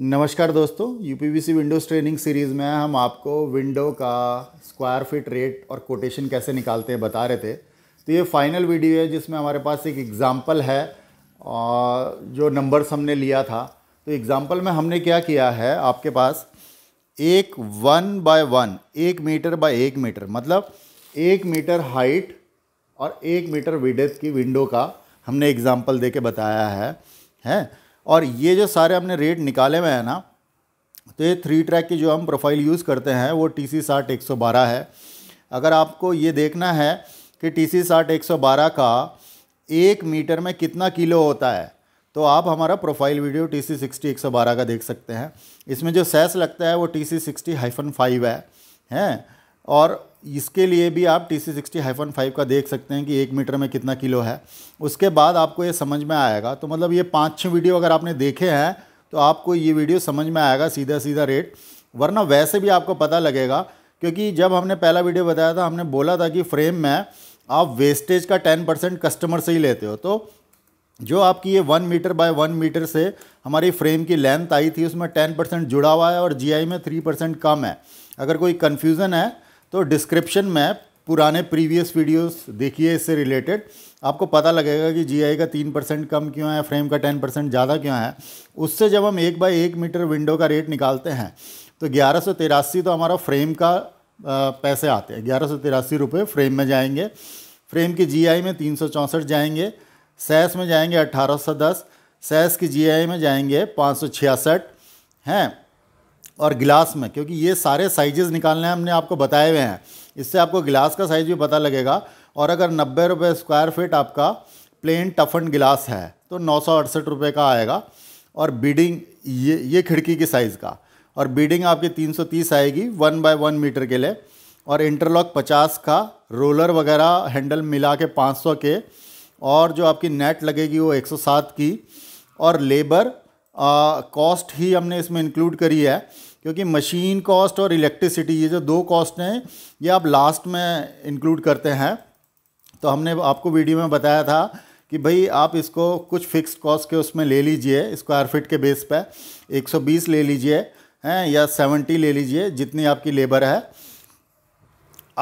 नमस्कार दोस्तों UPVC Windows training series में हम आपको विंडो का स्क्वायर फिट रेट और कोटेशन कैसे निकालते हैं बता रहे थे तो ये फाइनल वीडियो है जिसमें हमारे पास एक एग्ज़ाम्पल है जो नंबर्स हमने लिया था तो एग्ज़ाम्पल में हमने क्या किया है आपके पास एक वन बाय वन एक मीटर बाय एक मीटर मतलब एक मीटर हाइट और एक मीटर विडेथ की विंडो का हमने एग्ज़ाम्पल दे के बताया है है? और ये जो सारे हमने रेट निकाले हुए हैं ना तो ये थ्री ट्रैक की जो हम प्रोफाइल यूज़ करते हैं वो टी सी साठ एक सौ बारह है अगर आपको ये देखना है कि टी सी साठ एक सौ बारह का एक मीटर में कितना किलो होता है तो आप हमारा profile video T C sixty एक सौ बारह का देख सकते हैं इसमें जो सेस लगता है वो T C sixty hyphen five है हैं और इसके लिए भी आप T C sixty hyphen five का देख सकते हैं कि एक मीटर में कितना किलो है उसके बाद आपको ये समझ में आएगा तो मतलब ये पाँच छः वीडियो अगर आपने देखे हैं तो आपको ये वीडियो समझ में आएगा सीधा सीधा रेट वरना वैसे भी आपको पता लगेगा क्योंकि जब हमने पहला वीडियो बताया था हमने बोला था कि फ्रेम में आप वेस्टेज का टेन परसेंट कस्टमर से ही लेते हो तो जो आपकी ये one metre by one metre से हमारी फ्रेम की लेंथ आई थी उसमें टेन परसेंट जुड़ा हुआ है और जीआई में थ्री परसेंट कम है अगर कोई कन्फ्यूज़न है तो डिस्क्रिप्शन में पुराने प्रीवियस वीडियोस देखिए इससे रिलेटेड आपको पता लगेगा कि जीआई का तीन परसेंट कम क्यों है फ्रेम का टेन परसेंट ज़्यादा क्यों है उससे जब हम एक बाई एक मीटर विंडो का रेट निकालते हैं तो ग्यारह सौ तिरासी तो हमारा फ्रेम का पैसे आते हैं ग्यारह सौ तिरासी रुपये फ्रेम में जाएंगे फ्रेम की जीआई में तीन सौ चौंसठ जाएंगे सैस में जाएंगे अट्ठारह सौ दस सैस की जीआई में जाएंगे पाँच सौ छियासठ हैं और गिलास में क्योंकि ये सारे साइजेस निकालने हमने आपको बताए हुए हैं इससे आपको गिलास का साइज भी पता लगेगा और अगर नब्बे रुपये स्क्वायर फीट आपका प्लेन टफन गिलास है तो नौ सौ अड़सठ रुपये का आएगा और बीडिंग ये ये खिड़की की साइज़ का और बीडिंग आपकी तीन सौ तीस आएगी वन बाय वन मीटर के लिए और इंटरलॉक पचास का रोलर वगैरह हैंडल मिला के पाँच सौ के और जो आपकी नेट लगेगी वो एक सौ सात की और लेबर कॉस्ट ही हमने इसमें इंक्लूड करी है क्योंकि मशीन कॉस्ट और इलेक्ट्रिसिटी ये जो दो कॉस्ट हैं ये आप लास्ट में इंक्लूड करते हैं तो हमने आपको वीडियो में बताया था कि भाई आप इसको कुछ फिक्स कॉस्ट के उसमें ले लीजिए स्क्वायर फिट के बेस पर 120 ले लीजिए हैं या 70 ले लीजिए जितनी आपकी लेबर है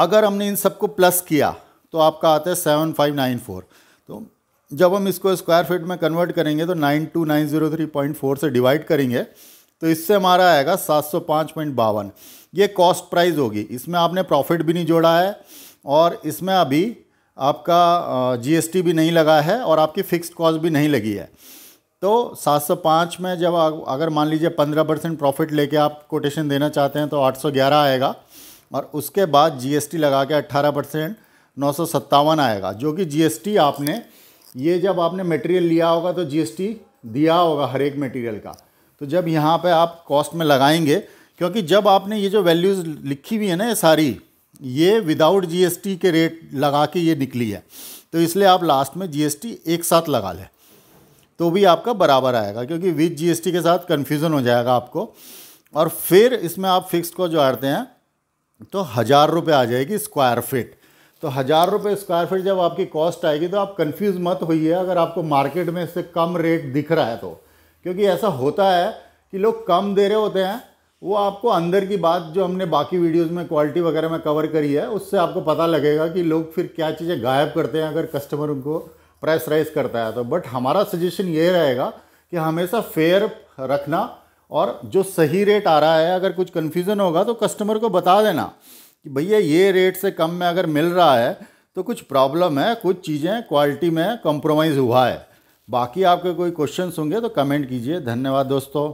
अगर हमने इन सबको प्लस किया तो आपका आता है सेवन फाइव नाइन फोर तो जब हम इसको स्क्वायर फीट में कन्वर्ट करेंगे तो nine two nine zero three point four से डिवाइड करेंगे तो इससे हमारा आएगा सात सौ पाँच पॉइंट बावन ये कॉस्ट प्राइस होगी इसमें आपने प्रॉफिट भी नहीं जोड़ा है और इसमें अभी आपका जीएसटी भी नहीं लगा है और आपकी फिक्स्ड कॉस्ट भी नहीं लगी है तो 705 में जब अगर मान लीजिए 15 परसेंट प्रॉफिट लेके आप कोटेशन देना चाहते हैं तो 811 आएगा और उसके बाद जीएसटी लगा के 18 परसेंट नौ आएगा जो कि जीएसटी आपने ये जब आपने मटेरियल लिया होगा तो जीएसटी दिया होगा हर एक मटीरियल का तो जब यहाँ पे आप कॉस्ट में लगाएंगे क्योंकि जब आपने ये जो वैल्यूज़ लिखी हुई है ना ये सारी ये विदाउट जीएसटी के रेट लगा के ये निकली है तो इसलिए आप लास्ट में जीएसटी एक साथ लगा लें तो भी आपका बराबर आएगा क्योंकि विद जीएसटी के साथ कन्फ्यूज़न हो जाएगा आपको और फिर इसमें आप फिक्स को जो आते हैं तो हज़ार रुपये आ जाएगी स्क्वायर फिट तो हज़ार रुपये स्क्वायर फिट जब आपकी कॉस्ट आएगी तो आप कंफ्यूज मत होइए अगर आपको मार्केट में इससे कम रेट दिख रहा है तो क्योंकि ऐसा होता है कि लोग कम दे रहे होते हैं वो आपको अंदर की बात जो हमने बाकी वीडियोस में क्वालिटी वगैरह में कवर करी है उससे आपको पता लगेगा कि लोग फिर क्या चीज़ें गायब करते हैं अगर कस्टमर उनको प्राइस राइज करता है तो बट हमारा सजेशन ये रहेगा कि हमेशा फेयर रखना और जो सही रेट आ रहा है अगर कुछ कन्फ्यूज़न होगा तो कस्टमर को बता देना कि भैया ये रेट से कम में अगर मिल रहा है तो कुछ प्रॉब्लम है कुछ चीज़ें क्वालिटी में कॉम्प्रोमाइज़ हुआ है बाकी आपके कोई क्वेश्चन होंगे तो कमेंट कीजिए धन्यवाद दोस्तों